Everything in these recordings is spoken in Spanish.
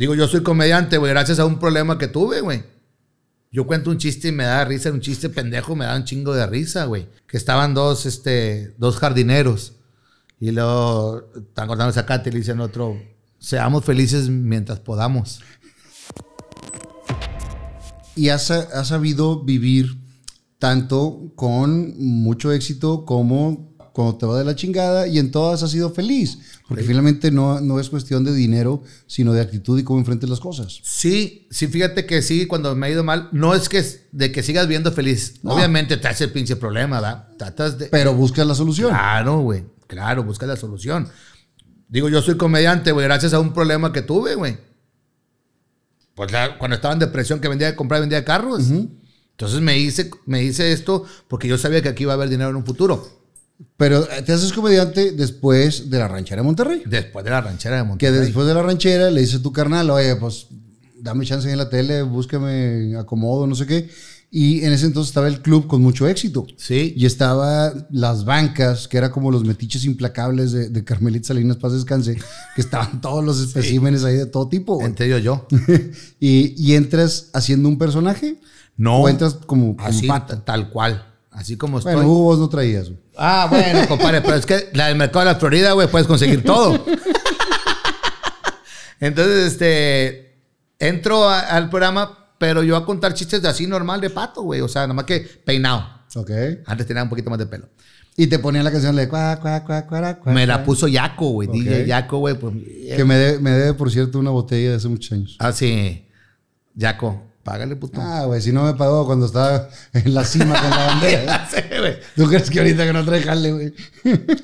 Digo, yo soy comediante, güey, gracias a un problema que tuve, güey. Yo cuento un chiste y me da risa, un chiste pendejo me da un chingo de risa, güey. Que estaban dos, este, dos jardineros y luego están cortando cati y le dicen otro, seamos felices mientras podamos. Y has, has sabido vivir tanto con mucho éxito como cuando te va de la chingada y en todas has sido feliz. Porque finalmente no, no es cuestión de dinero, sino de actitud y cómo enfrentes las cosas. Sí, sí, fíjate que sí, cuando me ha ido mal, no es que de que sigas viendo feliz. Obviamente te hace el pinche problema, ¿verdad? Tratas de... Pero buscas la solución. Claro, güey. Claro, buscas la solución. Digo, yo soy comediante, güey, gracias a un problema que tuve, güey. Pues cuando estaba en depresión que vendía de comprar, vendía carros. Entonces me hice, me hice esto porque yo sabía que aquí iba a haber dinero en un futuro. Pero eh, te haces comediante después de la ranchera de Monterrey. Después de la ranchera de Monterrey. Que después de la ranchera le dice tu carnal, oye, pues dame chance en la tele, búsqueme, acomodo, no sé qué. Y en ese entonces estaba el club con mucho éxito. Sí. Y estaba las bancas, que era como los metiches implacables de, Carmelita Salinas Paz Descanse, que estaban todos los especímenes ahí de todo tipo. yo. y, entras haciendo un personaje? No. ¿O entras como, Tal cual. Así como estoy. Bueno, Hugo, vos no traías. Ah, bueno, compadre, pero es que la del mercado de la Florida, güey, puedes conseguir todo. Entonces, este, entro al programa, pero yo a contar chistes de así normal de pato, güey. O sea, nada más que peinado. Ok. Antes tenía un poquito más de pelo. Y te ponía la canción de cuá, cuá, cuá, cuá, cuá. Me la puso Yaco, güey. Okay. DJ Yaco, güey. Pues, que me eh. debe, me debe, por cierto, una botella de hace muchos años. Ah, sí. Yaco, págale, puto. Ah, güey, si no me pagó cuando estaba en la cima con la bandera. ¿Tú crees que ahorita que no trae jale, güey?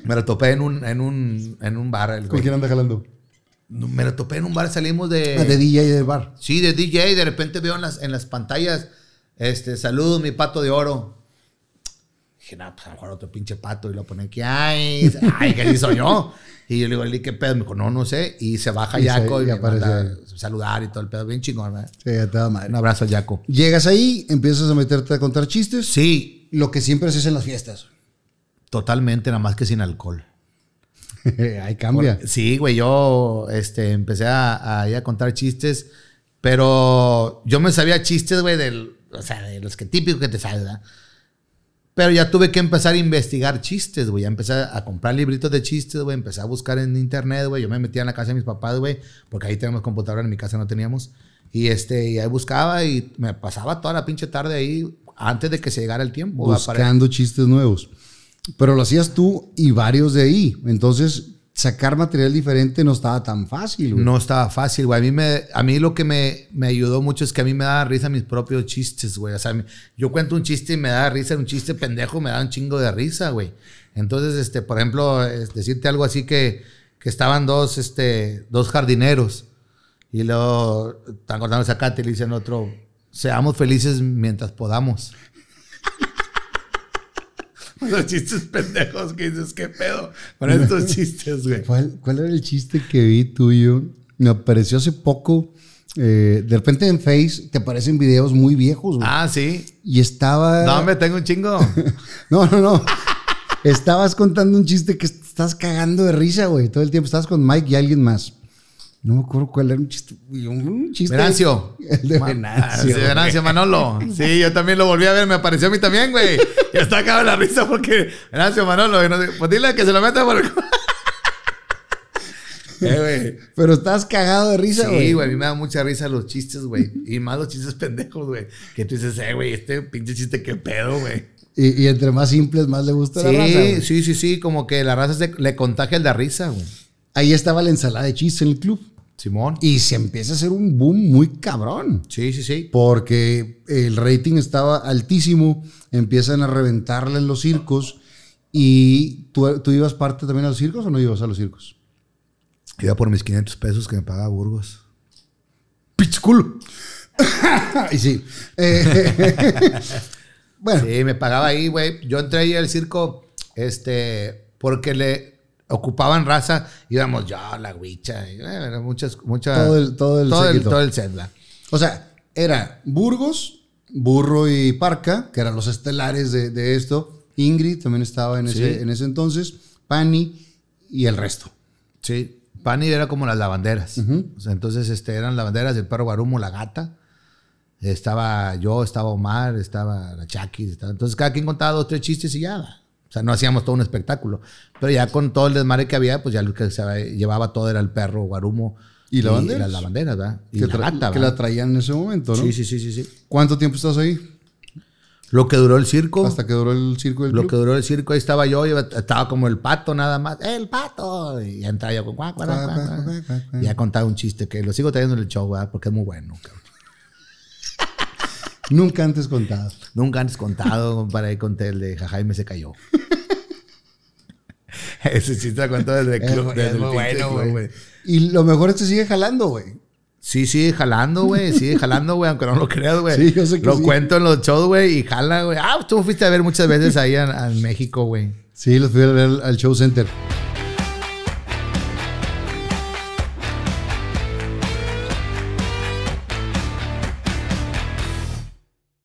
me lo topé en un, en un, en un bar. El ¿Con quién anda jalando? me lo topé en un bar, salimos de... Ah, de DJ del bar. Sí, de DJ, de repente veo en las, en las pantallas, este, saludos, mi pato de oro. Dije, no, pues a lo otro pinche pato y lo pone aquí. Ay, ay, ¿qué hizo yo? Y yo le digo, ¿qué pedo? Me dijo, no, no sé. Y se baja Jaco Yaco y, me aparece a saludar y todo el pedo. Bien chingón, ¿verdad? Sí, a toda madre. Un abrazo a Yaco. Llegas ahí, empiezas a meterte a contar chistes. Sí. Lo que siempre haces en las fiestas. Totalmente, nada más que sin alcohol. ahí cambia. sí, güey, yo este, empecé a, ir a contar chistes, pero yo me sabía chistes, güey, del, o sea, de los que típicos que te salgan. Pero ya tuve que empezar a investigar chistes, güey. Ya empecé a comprar libritos de chistes, güey. Empecé a buscar en internet, güey. Yo me metía en la casa de mis papás, güey. Porque ahí tenemos computadora, en mi casa no teníamos. Y, este, y ahí buscaba y me pasaba toda la pinche tarde ahí antes de que se llegara el tiempo. Buscando chistes nuevos. Pero lo hacías tú y varios de ahí. Entonces, sacar material diferente no estaba tan fácil, güey. No estaba fácil, güey. A mí, me, a mí lo que me, me ayudó mucho es que a mí me daba risa mis propios chistes, güey. O sea, yo cuento un chiste y me da risa, un chiste pendejo me da un chingo de risa, güey. Entonces, este, por ejemplo, es decirte algo así que, estaban dos, este, dos jardineros y luego están cortando acá y le dicen otro, seamos felices mientras podamos. los chistes pendejos que dices, ¿qué pedo con estos chistes, güey? ¿Cuál, era el chiste que vi tuyo? Me apareció hace poco. Eh, de repente en Face te aparecen videos muy viejos, güey. Ah, sí. Y estaba. No, me tengo un chingo. no, no, no. Estabas contando un chiste que estás cagando de risa, güey. Todo el tiempo Estabas con Mike y alguien más. No me acuerdo cuál era un chiste. Un mm, chiste Venancio. El de Venancio. Ah, Venancio Manolo. Sí, yo también lo volví a ver. Me apareció a mí también, güey. Ya está acá la risa porque Venancio Manolo. Pues dile que se lo meta por el... eh, Pero estás cagado de risa, güey. Sí, güey. A mí me da mucha risa los chistes, güey. Y más los chistes pendejos, güey. Que tú dices, eh, güey, este pinche chiste, qué pedo, güey. Y, y, entre más simples, más le gusta sí, la raza. Sí, sí, sí, Como que la raza le contagia el de risa, güey. Ahí estaba la ensalada de chistes en el club. Simón. Y se empieza a hacer un boom muy cabrón. Sí, sí, sí. Porque el rating estaba altísimo, empiezan a reventarle los circos. ¿Y tú, ibas parte también a los circos o no ibas a los circos? Iba por mis 500 pesos que me pagaba Burgos. culo! y sí. Eh, bueno. Sí, me pagaba ahí, güey. Yo entré ahí al circo, este, porque le, ocupaban raza, íbamos yo, la huicha, era eh, muchas, muchas. Todo el, todo el, O sea, era Burgos, Burro y Parca, que eran los estelares de, esto. Ingrid también estaba en, ese, en ese entonces. Pani y el resto. Sí, Pani era como las lavanderas. entonces este, eran lavanderas del perro Guarumo, la gata. Estaba yo, estaba Omar, estaba la Chaki. Entonces cada quien contaba dos, tres chistes y ya. O sea, no hacíamos todo un espectáculo. Pero ya con todo el desmare que había, pues ya lo que se llevaba todo era el perro guarumo. ¿Y, la bandera? y las banderas, ¿verdad? Y que, la que la traían en ese momento, ¿no? Sí, sí, sí, sí, ¿Cuánto tiempo estás ahí? Lo que duró el circo. Hasta que duró el circo. Del lo que duró el circo, ahí estaba yo, estaba como el pato nada más. ¡El pato! Y ya entraba yo con guac, un chiste que lo sigo trayendo en el show, ¿verdad? Porque es muy bueno. Cabrón. Nunca antes contado. Nunca antes contado, para ir Conté el de me se cayó. Ese chiste te lo desde el club. Es, bueno, güey. Y lo mejor es que sigue jalando, güey. Sí, sigue jalando, güey. Sigue jalando, güey, aunque no lo creas, güey. Sí, yo sé que Lo cuento en los shows, güey, y jala, güey. Ah, tú fuiste a ver muchas veces ahí en, México, güey. Sí, los fui a ver al show center.